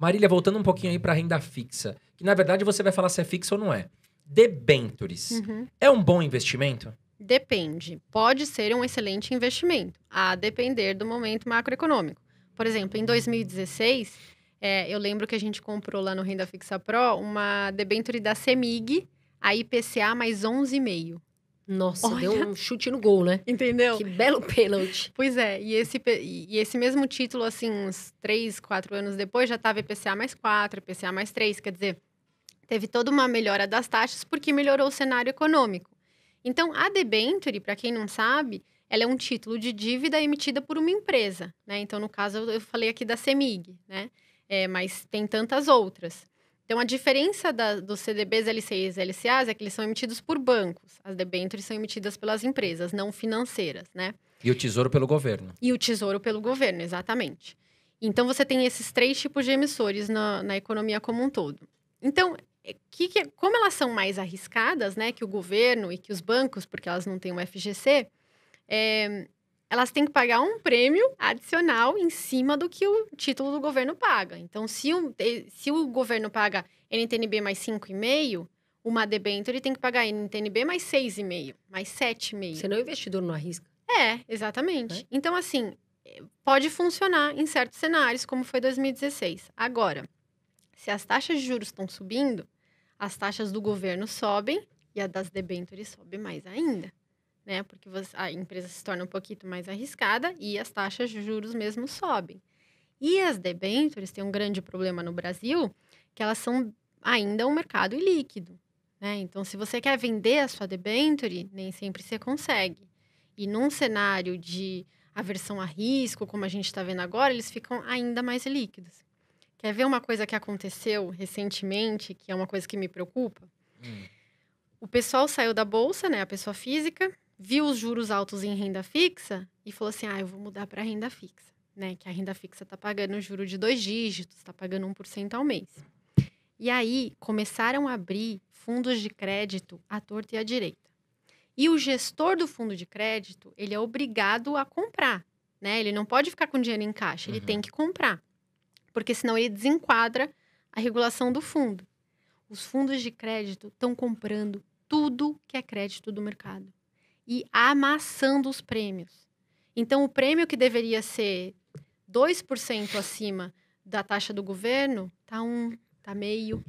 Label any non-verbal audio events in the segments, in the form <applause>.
Marília, voltando um pouquinho aí para renda fixa, que na verdade você vai falar se é fixa ou não é. Debentures. Uhum. É um bom investimento? Depende. Pode ser um excelente investimento, a depender do momento macroeconômico. Por exemplo, em 2016, é, eu lembro que a gente comprou lá no Renda Fixa Pro uma debenture da CEMIG, a IPCA mais 11,5. Nossa, Olha... deu um chute no gol, né? Entendeu? Que belo pênalti. Pois é, e esse, e esse mesmo título, assim, uns três, quatro anos depois, já tava EPCA mais quatro, EPCA mais três, quer dizer, teve toda uma melhora das taxas porque melhorou o cenário econômico. Então, a debenture, para quem não sabe, ela é um título de dívida emitida por uma empresa, né? Então, no caso, eu falei aqui da CEMIG, né? É, mas tem tantas outras. Então, a diferença da, dos CDBs, LCIs e LCAs é que eles são emitidos por bancos. As debêntures são emitidas pelas empresas, não financeiras, né? E o tesouro pelo governo. E o tesouro pelo governo, exatamente. Então, você tem esses três tipos de emissores na, na economia como um todo. Então, é, que, que, é, como elas são mais arriscadas, né, que o governo e que os bancos, porque elas não têm um FGC, é, elas têm que pagar um prêmio adicional em cima do que o título do governo paga. Então, se o, se o governo paga NTNB mais 5,5, uma debênture tem que pagar NTNB mais 6,5, mais 7,5. Senão o investidor não arrisca. É, exatamente. É? Então, assim, pode funcionar em certos cenários, como foi 2016. Agora, se as taxas de juros estão subindo, as taxas do governo sobem e a das debêntures sobe mais ainda né? Porque você, a empresa se torna um pouquinho mais arriscada e as taxas de juros mesmo sobem. E as debêntures têm um grande problema no Brasil, que elas são ainda um mercado ilíquido, né? Então, se você quer vender a sua debenture, nem sempre você consegue. E num cenário de aversão a risco, como a gente está vendo agora, eles ficam ainda mais líquidos. Quer ver uma coisa que aconteceu recentemente, que é uma coisa que me preocupa? Hum. O pessoal saiu da bolsa, né, a pessoa física, viu os juros altos em renda fixa e falou assim: ah, eu vou mudar para renda fixa, né? Que a renda fixa está pagando um juro de dois dígitos, está pagando 1% ao mês. E aí começaram a abrir fundos de crédito à torta e à direita. E o gestor do fundo de crédito, ele é obrigado a comprar, né? Ele não pode ficar com dinheiro em caixa, ele uhum. tem que comprar. Porque senão ele desenquadra a regulação do fundo. Os fundos de crédito estão comprando tudo que é crédito do mercado e amassando os prêmios. Então, o prêmio que deveria ser 2% acima da taxa do governo, tá um, tá meio.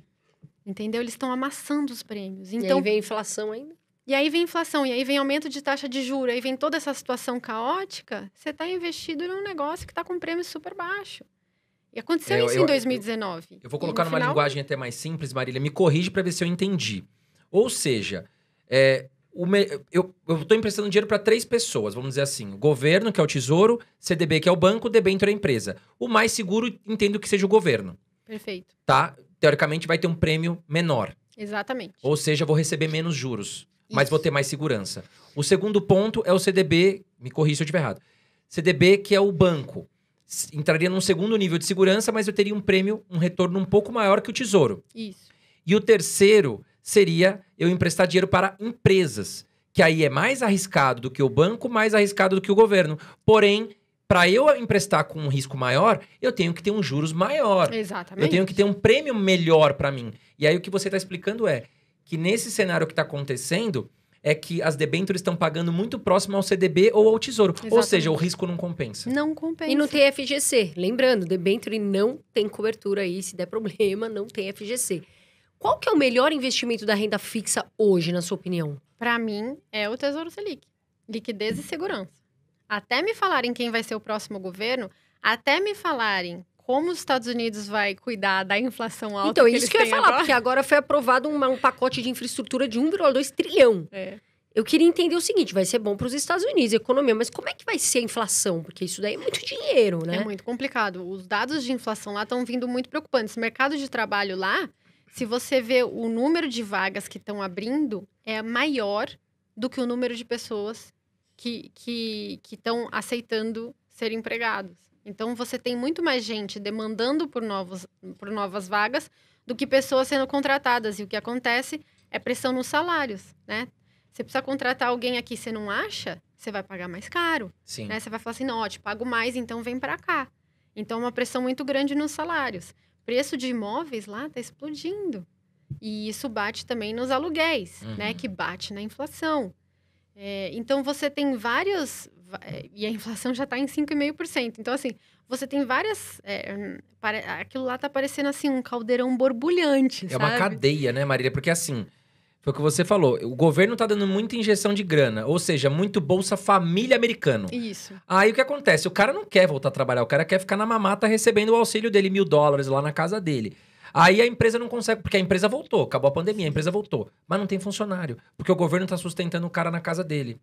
Entendeu? Eles estão amassando os prêmios. Então, e aí então vem inflação ainda? E aí vem inflação, e aí vem aumento de taxa de juros, aí vem toda essa situação caótica, você está investido um negócio que está com prêmio super baixo. E aconteceu eu, é, isso eu, em 2019. É, eu, eu vou colocar numa final... linguagem até mais simples, Marília. Me corrige para ver se eu entendi. Ou seja, é, me... eu estou emprestando dinheiro para três pessoas, vamos dizer assim: o governo, que é o tesouro, CDB, que é o banco, debênture é a empresa. O mais seguro, entendo que seja o governo. Perfeito. Tá? Teoricamente, vai ter um prêmio menor. Exatamente. Ou seja, vou receber menos juros, Isso. mas vou ter mais segurança. O segundo ponto é o CDB, me corri se eu estiver errado. CDB, que é o banco. Entraria num segundo nível de segurança, mas eu teria um prêmio, um retorno um pouco maior que o tesouro. Isso. E o terceiro seria eu emprestar dinheiro para empresas, que aí é mais arriscado do que o banco, mais arriscado do que o governo. Porém, para eu emprestar com um risco maior, eu tenho que ter um juros maior. Exatamente. Eu tenho que ter um prêmio melhor para mim. E aí o que você está explicando é que nesse cenário que está acontecendo é que as debêntures estão pagando muito próximo ao CDB ou ao Tesouro. Exatamente. Ou seja, o risco não compensa. Não compensa. E no tem FGC. Lembrando, debênture não tem cobertura aí. Se der problema, não tem FGC. Qual que é o melhor investimento da renda fixa hoje, na sua opinião? Para mim, é o Tesouro Selic. Liquidez e segurança. Até me falarem quem vai ser o próximo governo, até me falarem como os Estados Unidos vai cuidar da inflação alta. Então, que isso que eu ia falar, agora. porque agora foi aprovado um, um pacote de infraestrutura de 1,2 trilhão. É. Eu queria entender o seguinte: vai ser bom para os Estados Unidos, economia, mas como é que vai ser a inflação? Porque isso daí é muito dinheiro, né? É muito complicado. Os dados de inflação lá estão vindo muito preocupantes. O mercado de trabalho lá se você vê o número de vagas que estão abrindo, é maior do que o número de pessoas que estão aceitando ser empregados. Então, você tem muito mais gente demandando por, novos, por novas vagas do que pessoas sendo contratadas. E o que acontece é pressão nos salários, né? Você precisa contratar alguém aqui, você não acha? Você vai pagar mais caro. Sim. Né? Você vai falar assim, não, ó, te pago mais, então vem para cá. Então, é uma pressão muito grande nos salários preço de imóveis lá está explodindo. E isso bate também nos aluguéis, né, uhum. né? Que bate na inflação. É, então você tem vários. É, e a inflação já está em 5,5%. Então, assim, você tem várias. É, para, aquilo lá está parecendo assim um caldeirão borbulhante. É sabe? uma cadeia, né, Marília? Porque assim. Foi o que você falou. O governo tá dando muita injeção de grana, ou seja, muito Bolsa Família americano. Isso. Aí o que acontece? O cara não quer voltar a trabalhar, o cara quer ficar na mamata recebendo o auxílio dele, mil dólares lá na casa dele. Aí a empresa não consegue, porque a empresa voltou, acabou a pandemia, a empresa voltou. Mas não tem funcionário, porque o governo está sustentando o cara na casa dele.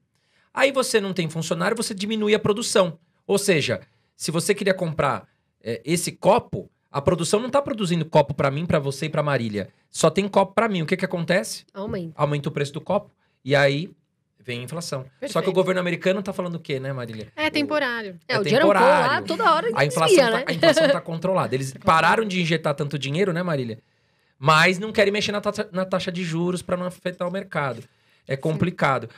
Aí você não tem funcionário, você diminui a produção. Ou seja, se você queria comprar é, esse copo, a produção não está produzindo copo para mim, para você e para Marília. Só tem copo para mim. O que que acontece? Aumenta. Aumenta o preço do copo. E aí vem a inflação. Perfeito. Só que o governo americano tá falando o quê, né, Marília? É temporário. É, é o temporário. dinheiro lá toda hora a inflação, desvia, tá, né? a inflação tá controlada. Eles <laughs> tá pararam de injetar tanto dinheiro, né, Marília? Mas não querem mexer na taxa, na taxa de juros para não afetar o mercado. É complicado. Sim.